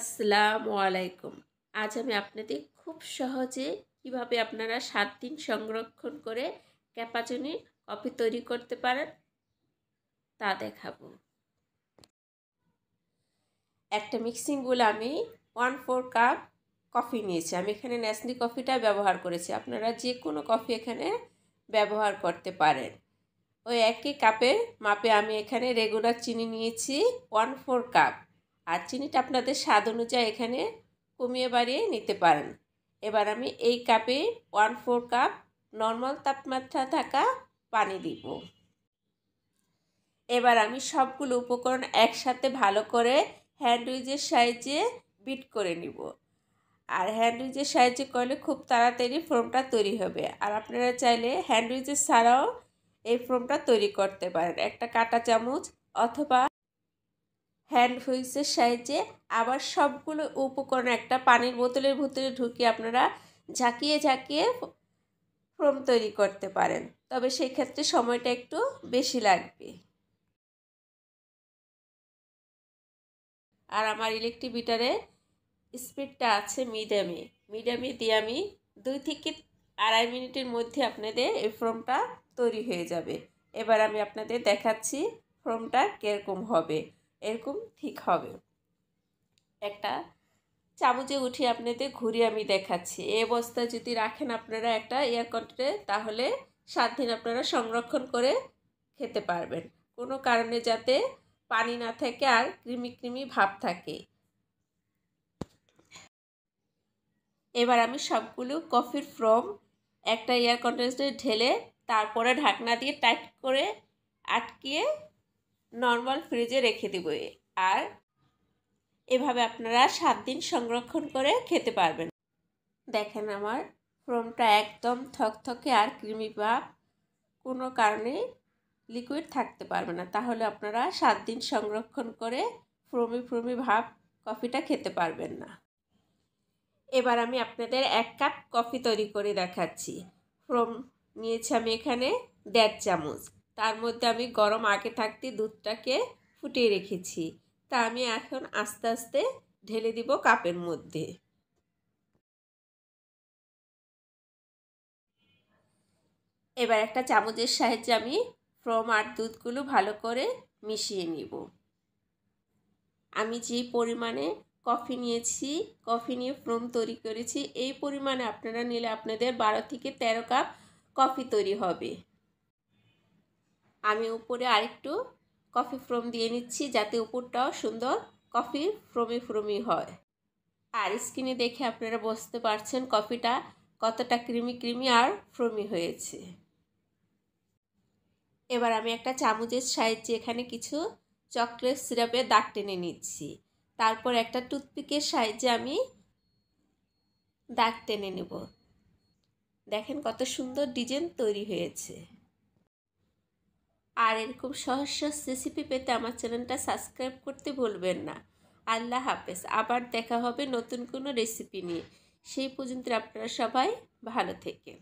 আসসালামু আলাইকুম আজ আমি আপনাদের খুব সহজে কিভাবে আপনারা সাত দিন সংরক্ষণ করে ক্যাপাচনি কফি তৈরি করতে পারেন তা দেখাবো একটা মিক্সিং বোল আমি ওয়ান ফোর কাপ কফি নিয়েছি আমি এখানে ন্যাশনি কফিটা ব্যবহার করেছি আপনারা যে কোনো কফি এখানে ব্যবহার করতে পারেন ওই একই কাপে মাপে আমি এখানে রেগুলার চিনি নিয়েছি ওয়ান ফোর কাপ আর চিনিটা আপনাদের স্বাদ অনুযায়ী এখানে কমিয়ে বাড়িয়ে নিতে পারেন এবার আমি এই কাপে ওয়ান ফোর কাপ নর্মাল তাপমাত্রা থাকা পানি দিব এবার আমি সবগুলো উপকরণ একসাথে ভালো করে হ্যান্ডউইজের সাহায্যে বিট করে নিব আর হ্যান্ডউইজের সাহায্যে করলে খুব তাড়াতাড়ি ফর্মটা তৈরি হবে আর আপনারা চাইলে হ্যান্ডউইজের ছাড়াও এই ফর্মটা তৈরি করতে পারেন একটা কাটা চামচ অথবা হ্যান্ড হুইসের সাহায্যে আবার সবগুলো উপকরণ একটা পানির বোতলের ভিতরে ঢুকিয়ে আপনারা ঝাঁকিয়ে ঝাঁকিয়ে ফ্রম তৈরি করতে পারেন তবে সেই ক্ষেত্রে সময়টা একটু বেশি লাগবে আর আমার ইলেকট্রিক বিটারে স্পিডটা আছে মিডিয়ামে মিডিয়ামে দিয়ে আমি দুই থেকে আড়াই মিনিটের মধ্যে আপনাদের এই ফ্রমটা তৈরি হয়ে যাবে এবার আমি আপনাদের দেখাচ্ছি ফ্রমটা কীরকম হবে এরকম ঠিক হবে একটা চামচে উঠিয়ে আপনাদের ঘুরিয়ে আমি দেখাচ্ছি এ অবস্থায় যদি রাখেন আপনারা একটা এয়ার কন্টেনারে তাহলে সাত দিন আপনারা সংরক্ষণ করে খেতে পারবেন কোনো কারণে যাতে পানি না থাকে আর কৃমি কৃমি ভাব থাকে এবার আমি সবগুলো কফির ফ্রম একটা এয়ার কন্টেনারে ঢেলে তারপরে ঢাকনা দিয়ে টাইট করে আটকিয়ে নর্মাল ফ্রিজে রেখে দেব আর এভাবে আপনারা সাত দিন সংরক্ষণ করে খেতে পারবেন দেখেন আমার ফ্রোমটা একদম থকথকে আর কৃমি বা কোনো কারণে লিকুইড থাকতে পারবে না তাহলে আপনারা সাত দিন সংরক্ষণ করে ফ্রমি ফ্রমি ভাব কফিটা খেতে পারবেন না এবার আমি আপনাদের এক কাপ কফি তৈরি করে দেখাচ্ছি ফ্রম নিয়েছি আমি এখানে দেড় চামচ তার মধ্যে আমি গরম আগে থাকতে দুধটাকে ফুটিয়ে রেখেছি তা আমি এখন আস্তে আস্তে ঢেলে দিব কাপের মধ্যে এবার একটা চামচের সাহায্যে আমি ফ্রম আর দুধগুলো ভালো করে মিশিয়ে নিব আমি যে পরিমাণে কফি নিয়েছি কফি নিয়ে ফ্রম তৈরি করেছি এই পরিমাণে আপনারা নিলে আপনাদের বারো থেকে তেরো কাপ কফি তৈরি হবে আমি উপরে আরেকটু কফি ফ্রোম দিয়ে নিচ্ছি যাতে উপরটাও সুন্দর কফি ফ্রোমি ফ্রোমি হয় আর স্কিনে দেখে আপনারা বুঝতে পারছেন কফিটা কতটা ক্রিমি ক্রিমি আর ফ্রোমি হয়েছে এবার আমি একটা চামচের সাহায্যে এখানে কিছু চকলেট সিরাপে দাগ টেনে নিচ্ছি তারপর একটা টুথপিকের সাহায্যে আমি দাগ টেনে নেব দেখেন কত সুন্দর ডিজাইন তৈরি হয়েছে আর এরকম সহজ সহজ রেসিপি পেতে আমার চ্যানেলটা সাবস্ক্রাইব করতে ভুলবেন না আল্লাহ হাফেজ আবার দেখা হবে নতুন কোনো রেসিপি নিয়ে সেই পর্যন্ত আপনারা সবাই ভালো থেকে